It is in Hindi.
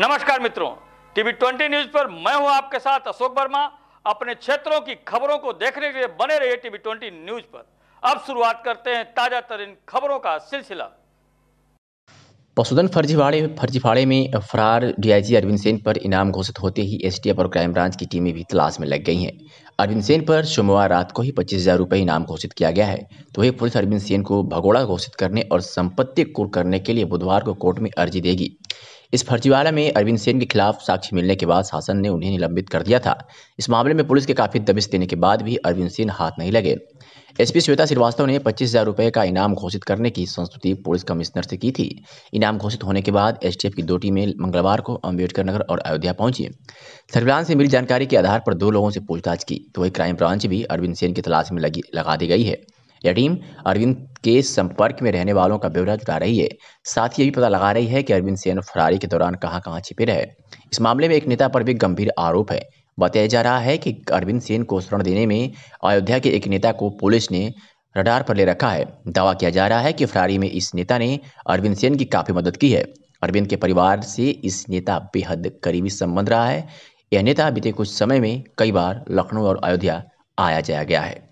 नमस्कार मित्रों टीवी ट्वेंटी न्यूज पर मैं हूं आपके साथ अशोक वर्मा अपने क्षेत्रों की खबरों को देखने के लिए बने रहिए टीवी ट्वेंटी न्यूज पर अब शुरुआत करते हैं ताजा तरीन खबरों का सिलसिला पशुधन फर्जीवाड़े फर्जीवाड़े में फरार डीआईजी अरविंद सेन पर इनाम घोषित होते ही एसटीएफ और क्राइम ब्रांच की टीमें भी तलाश में लग गई हैं अरविंद सेन पर सोमवार रात को ही पच्चीस हज़ार रुपये इनाम घोषित किया गया है तो वही पुलिस अरविंद सेन को भगोड़ा घोषित करने और संपत्ति कुर करने के लिए बुधवार को कोर्ट में अर्जी देगी इस फर्जीवाड़ा में अरविंद सेन के खिलाफ साक्षी मिलने के बाद शासन ने उन्हें निलंबित कर दिया था इस मामले में पुलिस के काफ़ी दबिश देने के बाद भी अरविंद सेन हाथ नहीं लगे एसपी श्वेता श्रीवास्तव ने पच्चीस हजार रुपये का इनाम घोषित करने की संस्तुति पुलिस कमिश्नर से की थी इनाम घोषित होने के बाद एसटीएफ की दो टीमें मंगलवार को अम्बेडकर नगर और अयोध्या पहुंची सर्विलांस से मिली जानकारी के आधार पर दो लोगों से पूछताछ की तो वही क्राइम ब्रांच भी अरविंद सेन की तलाश में लगी लगा दी गई है यह टीम अरविंद के संपर्क में रहने वालों का ब्यौरा जुटा रही है साथ ही ये भी पता लगा रही है कि अरविंद सेन फरारी के दौरान कहां कहां छिपे रहे इस मामले में एक नेता पर भी गंभीर आरोप है बताया जा रहा है कि अरविंद सेन को शरण देने में अयोध्या के एक नेता को पुलिस ने रडार पर ले रखा है दावा किया जा रहा है कि फरारी में इस नेता ने अरविंद सेन की काफ़ी मदद की है अरविंद के परिवार से इस नेता बेहद करीबी संबंध रहा है यह नेता बीते कुछ समय में कई बार लखनऊ और अयोध्या आया जाया गया है